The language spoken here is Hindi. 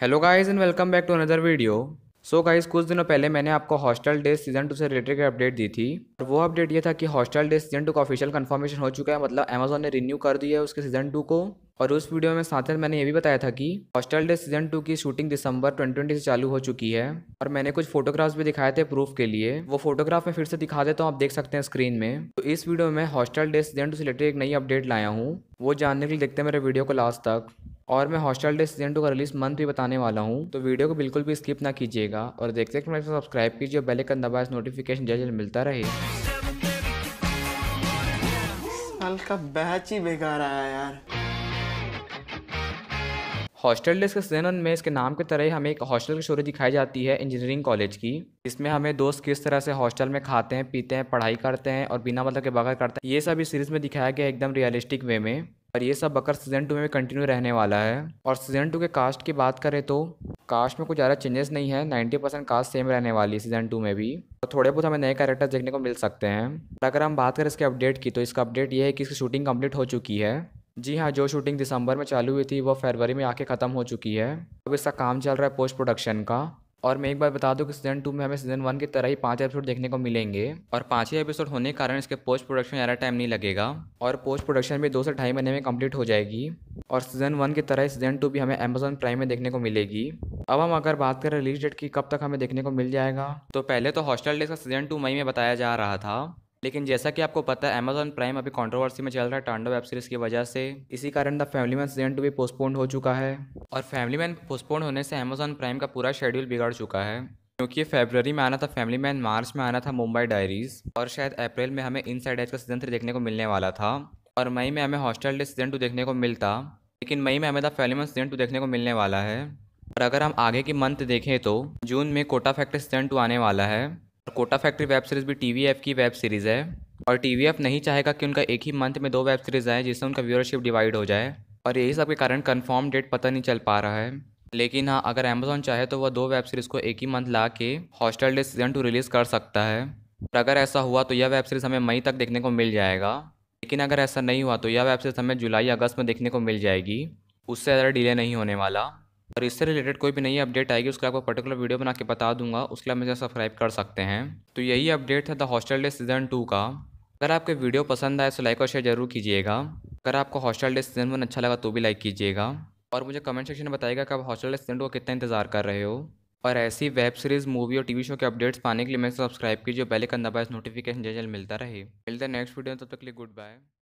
hello guys and welcome back to another video so guys कुछ दिनों पहले मैंने आपको हॉस्टल डे सीजन टू से रिलेटेड अपडेट दी थी और वो अपडेट ये था कि हॉस्टल डे सीजन टू का ऑफिशियल कंफर्मेशन हो चुका है मतलब अमेजोन ने रिन्यू कर दिया है उसके सीजन टू को और उस वीडियो में साथ ही मैंने ये भी बताया था कि हॉस्टल डे सीजन टू की शूटिंग दिसंबर 2020 से चालू हो चुकी है और मैंने कुछ फोटोग्राफ्स भी दिखाए थे प्रूफ के लिए वो फोटोग्राफ मैं फिर से दिखा देता हूँ आप देख सकते हैं स्क्रीन में तो इस वीडियो में हॉस्टल डे सीजन टू से रिलेटेड एक नई अपडेट लाया हूँ वो जानने के लिए देखते हैं मेरे वीडियो को लास्ट तक और मैं हॉस्टल डे सीजन टू का रिलीज मंथ भी बताने वाला हूँ तो वीडियो को बिल्कुल भी स्किप ना कीजिएगा और देखते हैं सब्सक्राइब कीजिए बेल आइकन दबाए नोटिफिकेशन जल्द जल्द मिलता रहे हॉस्टल डेज के सीजन में इसके नाम की तरह ही हमें एक हॉस्टल की स्टोरी दिखाई जाती है इंजीनियरिंग कॉलेज की इसमें हमें दोस्त किस तरह से हॉस्टल में खाते हैं पीते हैं पढ़ाई करते हैं और बिना मतलब के बगैर करते हैं ये सब इस सीरीज में दिखाया गया एकदम रियलिस्टिक वे में और ये सब बकर सीज़न टू में कंटिन्यू रहने वाला है और सीज़न टू के कास्ट की बात करें तो कास्ट में कुछ ज़्यादा चेंजेस नहीं है 90 परसेंट कास्ट सेम रहने वाली है सीज़न टू में भी और तो थोड़े बहुत हमें नए कैरेक्टर देखने को मिल सकते हैं और अगर हम बात करें इसके अपडेट की तो इसका अपडेट ये है कि इसकी शूटिंग कम्प्लीट हो चुकी है जी हाँ जो शूटिंग दिसंबर में चालू हुई थी वो फरवरी में आके ख़त्म हो चुकी है अब इसका काम चल रहा है पोस्ट प्रोडक्शन का और मैं एक बार बता दूं कि सीजन टू में हमें सीजन वन की तरह ही पांच एपिसोड देखने को मिलेंगे और पांच ही एपिसोड होने के कारण इसके पोस्ट प्रोडक्शन ज़्यादा टाइम नहीं लगेगा और पोस्ट प्रोडक्शन भी दो से ढाई महीने में कंप्लीट हो जाएगी और सीजन वन की तरह सीजन टू भी हमें अमेजोन प्राइम में देखने को मिलेगी अब हम अगर बात करें रिलीज डेट की कब तक हमें देखने को मिल जाएगा तो पहले तो हॉस्टल डेज का सीजन टू मई में बताया जा रहा था लेकिन जैसा कि आपको पता है अमेजॉन प्राइम अभी कंट्रोवर्सी में चल रहा है टांडो वेब सीरीज की वजह से इसी कारण the family man season two भी पोस्टपोन हो चुका है और फैमिली मैन पोस्टपोन होने से अमेजॉन प्राइम का पूरा शेड्यूल बिगड़ चुका है क्योंकि फेबररी में आना था फैमिली मैन मार्च में आना था मुंबई डायरीज और शायद अप्रैल में हमें इन साइड का सीजन थ्री देखने को मिलने वाला था और मई में हमें हॉस्टल डे सीजन टू देखने को मिलता लेकिन मई में हमें the family man season two देखने को मिलने वाला है और अगर हम आगे की मंथ देखें तो जून में कोटा फैक्ट्री सीजन टू आने वाला है कोटा फैक्ट्री वेब सीरीज़ भी टी की वेब सीरीज़ है और टी नहीं चाहेगा कि उनका एक ही मंथ में दो वेब सीरीज़ आए जिससे उनका व्यूअरशिप डिवाइड हो जाए और यही सब के कारण कन्फर्म डेट पता नहीं चल पा रहा है लेकिन हाँ अगर अमेजोन चाहे तो वह दो वेब सीरीज़ को एक ही मंथ ला के hostel day season two release कर सकता है और अगर ऐसा हुआ तो यह वेब सीरीज़ हमें मई तक देखने को मिल जाएगा लेकिन अगर ऐसा नहीं हुआ तो यह वेब सीरीज़ हमें जुलाई अगस्त में देखने को मिल जाएगी उससे ज़्यादा डिले नहीं होने वाला और इससे रिलेटेड कोई भी नई अपडेट आएगी उसके आपको पर्टिकुलर वीडियो बना के बता दूंगा उसके लिए मुझे सब्सक्राइब कर सकते हैं तो यही अपडेट था the hostel day season two का अगर आपके वीडियो पसंद आए तो लाइक और शेयर जरूर कीजिएगा अगर आपको हॉस्टल डे सीज़न वन अच्छा लगा तो भी लाइक कीजिएगा और मुझे कमेंट सेक्शन में बताइएगा कि आप हॉस्टल डे सीज़न टू का कितना इंतजार कर रहे हो और ऐसी वेब सीरीज मूवी और टीवी शो के अपडेट्स पाने के लिए मैं सब्सक्राइब कीजिए बेल का दबाए नोटिफिकेशन जल्द मिलता रहे मिलता है नेक्स्ट वीडियो तब तक के लिए गुड बाय